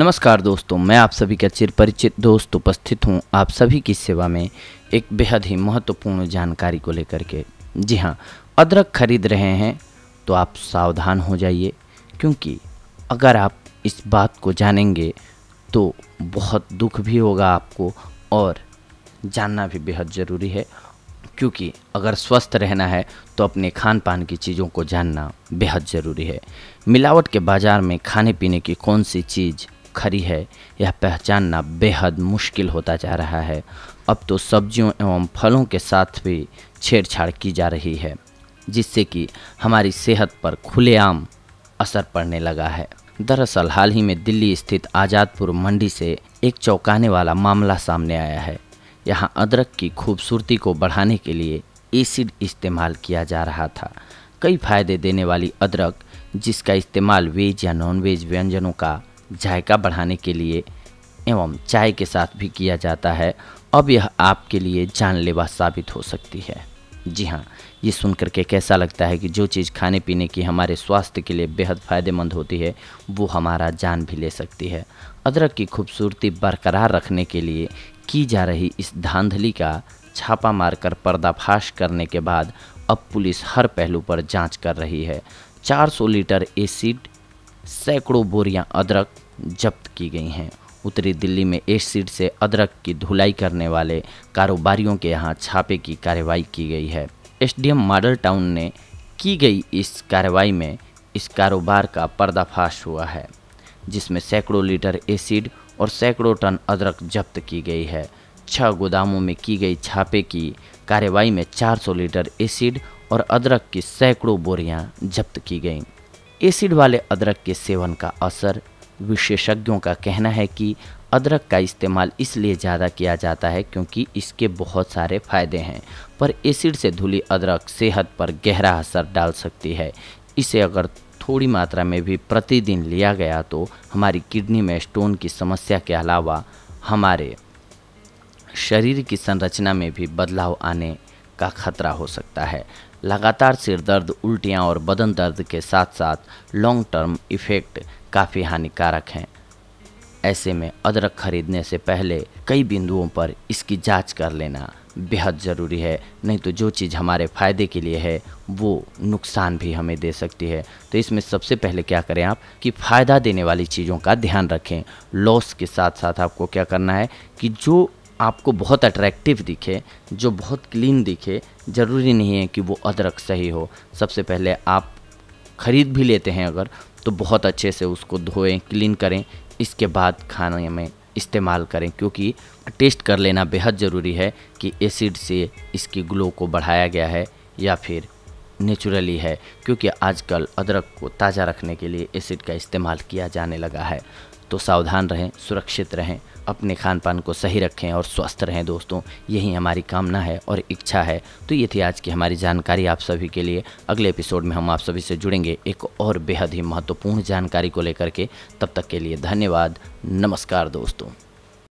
नमस्कार दोस्तों मैं आप सभी का चिर परिचित दोस्त उपस्थित हूँ आप सभी की सेवा में एक बेहद ही महत्वपूर्ण जानकारी को लेकर के जी हाँ अदरक खरीद रहे हैं तो आप सावधान हो जाइए क्योंकि अगर आप इस बात को जानेंगे तो बहुत दुख भी होगा आपको और जानना भी बेहद ज़रूरी है क्योंकि अगर स्वस्थ रहना है तो अपने खान पान की चीज़ों को जानना बेहद ज़रूरी है मिलावट के बाज़ार में खाने पीने की कौन सी चीज़ खरी है यह पहचानना बेहद मुश्किल होता जा रहा है अब तो सब्जियों एवं फलों के साथ भी छेड़छाड़ की जा रही है जिससे कि हमारी सेहत पर खुलेआम असर पड़ने लगा है दरअसल हाल ही में दिल्ली स्थित आज़ादपुर मंडी से एक चौंकाने वाला मामला सामने आया है यहाँ अदरक की खूबसूरती को बढ़ाने के लिए एसिड इस्तेमाल किया जा रहा था कई फायदे देने वाली अदरक जिसका इस्तेमाल वेज या नॉन वेज व्यंजनों का जायका बढ़ाने के लिए एवं चाय के साथ भी किया जाता है अब यह आपके लिए जानलेवा साबित हो सकती है जी हाँ ये सुन करके कैसा लगता है कि जो चीज़ खाने पीने की हमारे स्वास्थ्य के लिए बेहद फ़ायदेमंद होती है वो हमारा जान भी ले सकती है अदरक की खूबसूरती बरकरार रखने के लिए की जा रही इस धांधली का छापा मारकर पर्दाफाश करने के बाद अब पुलिस हर पहलू पर जांच कर रही है 400 लीटर एसिड सैकड़ों बोरियां अदरक जब्त की गई हैं उत्तरी दिल्ली में एसिड से अदरक की धुलाई करने वाले कारोबारियों के यहाँ छापे की कार्रवाई की गई है एम मॉडल टाउन ने की गई इस कार्रवाई में इस कारोबार का पर्दाफाश हुआ है जिसमें सैकड़ों लीटर एसिड और सैकड़ों टन अदरक जब्त की गई है छह गोदामों में की गई छापे की कार्रवाई में 400 लीटर एसिड और अदरक की सैकड़ों बोरियां जब्त की गईं एसिड वाले अदरक के सेवन का असर विशेषज्ञों का कहना है कि अदरक का इस्तेमाल इसलिए ज़्यादा किया जाता है क्योंकि इसके बहुत सारे फायदे हैं पर एसिड से धुली अदरक सेहत पर गहरा असर डाल सकती है इसे अगर थोड़ी मात्रा में भी प्रतिदिन लिया गया तो हमारी किडनी में स्टोन की समस्या के अलावा हमारे शरीर की संरचना में भी बदलाव आने का खतरा हो सकता है लगातार सिर दर्द उल्टियाँ और बदन दर्द के साथ साथ लॉन्ग टर्म इफ़ेक्ट काफ़ी हानिकारक हैं ऐसे में अदरक खरीदने से पहले कई बिंदुओं पर इसकी जांच कर लेना बेहद ज़रूरी है नहीं तो जो चीज़ हमारे फ़ायदे के लिए है वो नुकसान भी हमें दे सकती है तो इसमें सबसे पहले क्या करें आप कि फ़ायदा देने वाली चीज़ों का ध्यान रखें लॉस के साथ साथ आपको क्या करना है कि जो आपको बहुत अट्रैक्टिव दिखे जो बहुत क्लीन दिखे ज़रूरी नहीं है कि वो अदरक सही हो सबसे पहले आप ख़रीद भी लेते हैं अगर तो बहुत अच्छे से उसको धोएं क्लीन करें इसके बाद खाने में इस्तेमाल करें क्योंकि टेस्ट कर लेना बेहद ज़रूरी है कि एसिड से इसकी ग्लो को बढ़ाया गया है या फिर नेचुरली है क्योंकि आजकल अदरक को ताज़ा रखने के लिए एसिड का इस्तेमाल किया जाने लगा है तो सावधान रहें सुरक्षित रहें अपने खान पान को सही रखें और स्वस्थ रहें दोस्तों यही हमारी कामना है और इच्छा है तो ये थी आज की हमारी जानकारी आप सभी के लिए अगले एपिसोड में हम आप सभी से जुड़ेंगे एक और बेहद ही महत्वपूर्ण जानकारी को लेकर के तब तक के लिए धन्यवाद नमस्कार दोस्तों